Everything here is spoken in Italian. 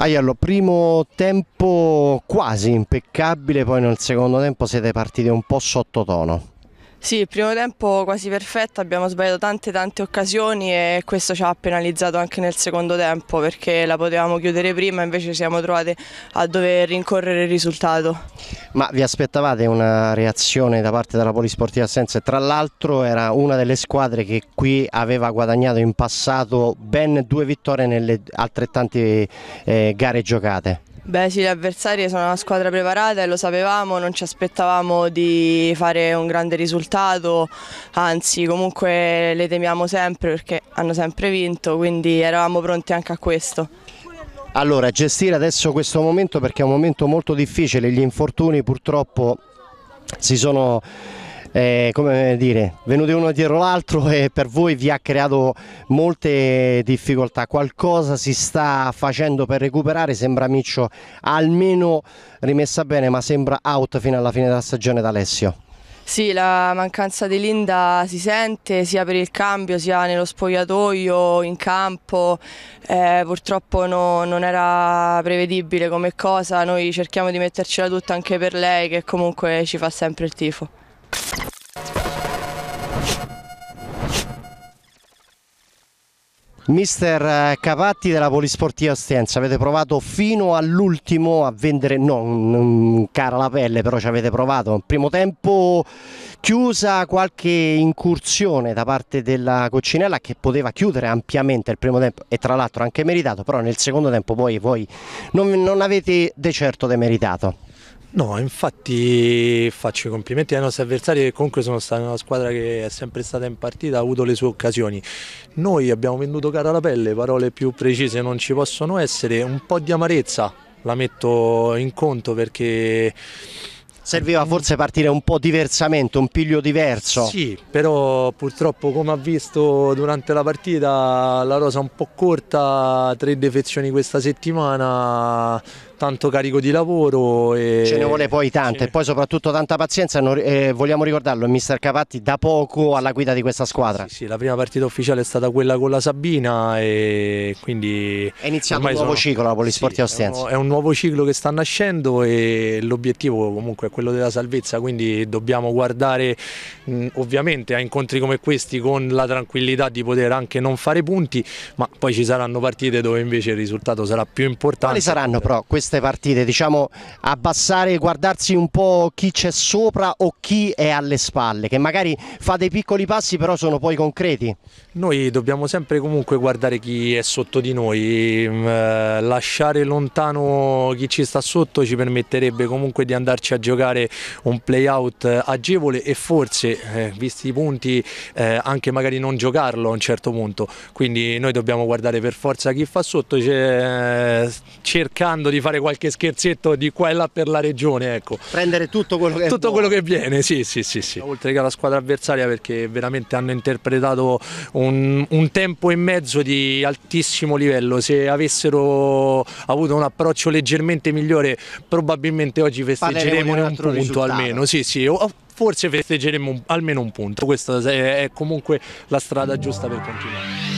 Aiello, primo tempo quasi impeccabile, poi nel secondo tempo siete partiti un po' sottotono. Sì, il primo tempo quasi perfetto, abbiamo sbagliato tante tante occasioni e questo ci ha penalizzato anche nel secondo tempo perché la potevamo chiudere prima invece siamo trovate a dover rincorrere il risultato. Ma vi aspettavate una reazione da parte della Polisportiva Senza? Tra l'altro era una delle squadre che qui aveva guadagnato in passato ben due vittorie nelle altrettante eh, gare giocate. Beh sì, le avversarie sono una squadra preparata e lo sapevamo, non ci aspettavamo di fare un grande risultato, anzi comunque le temiamo sempre perché hanno sempre vinto, quindi eravamo pronti anche a questo. Allora, gestire adesso questo momento perché è un momento molto difficile, gli infortuni purtroppo si sono eh, come dire, venuti uno dietro l'altro e per voi vi ha creato molte difficoltà. Qualcosa si sta facendo per recuperare, sembra Miccio almeno rimessa bene, ma sembra out fino alla fine della stagione d'Alessio. Sì, la mancanza di Linda si sente sia per il cambio sia nello spogliatoio, in campo, eh, purtroppo no, non era prevedibile come cosa, noi cerchiamo di mettercela tutta anche per lei che comunque ci fa sempre il tifo. Mister eh, Capatti della Polisportiva Ostenza, avete provato fino all'ultimo a vendere, non cara la pelle, però ci avete provato. Primo tempo chiusa qualche incursione da parte della Coccinella che poteva chiudere ampiamente il primo tempo e tra l'altro anche meritato, però nel secondo tempo poi voi non, non avete de certo demeritato. No, infatti faccio i complimenti ai nostri avversari che comunque sono stata una squadra che è sempre stata in partita, ha avuto le sue occasioni. Noi abbiamo venduto cara la pelle, parole più precise non ci possono essere, un po' di amarezza la metto in conto perché... Serviva forse partire un po' diversamente, un piglio diverso. Sì, però purtroppo come ha visto durante la partita la rosa un po' corta, tre defezioni questa settimana tanto carico di lavoro. E... Ce ne vuole poi tante, sì. poi soprattutto tanta pazienza, non, eh, vogliamo ricordarlo, il mister Cavatti da poco alla guida di questa squadra. Sì, sì, la prima partita ufficiale è stata quella con la Sabina e quindi... È iniziato un nuovo sono... ciclo la Polisporti sì, Ostense. È, è un nuovo ciclo che sta nascendo e l'obiettivo comunque è quello della salvezza, quindi dobbiamo guardare mh, ovviamente a incontri come questi con la tranquillità di poter anche non fare punti, ma poi ci saranno partite dove invece il risultato sarà più importante. Quali saranno però? Queste queste partite, diciamo abbassare, guardarsi un po' chi c'è sopra o chi è alle spalle, che magari fa dei piccoli passi però sono poi concreti? Noi dobbiamo sempre comunque guardare chi è sotto di noi, mm, eh, lasciare lontano chi ci sta sotto ci permetterebbe comunque di andarci a giocare un playout eh, agevole e forse, eh, visti i punti, eh, anche magari non giocarlo a un certo punto, quindi noi dobbiamo guardare per forza chi fa sotto cercando di fare fare qualche scherzetto di qua e là per la regione, ecco. Prendere tutto quello che Tutto quello che viene, sì, sì, sì, sì. Oltre che alla squadra avversaria perché veramente hanno interpretato un, un tempo e mezzo di altissimo livello, se avessero avuto un approccio leggermente migliore probabilmente oggi festeggeremo un, un punto risultato. almeno, sì, sì. O, forse festeggeremo almeno un punto. Questa è comunque la strada giusta per continuare.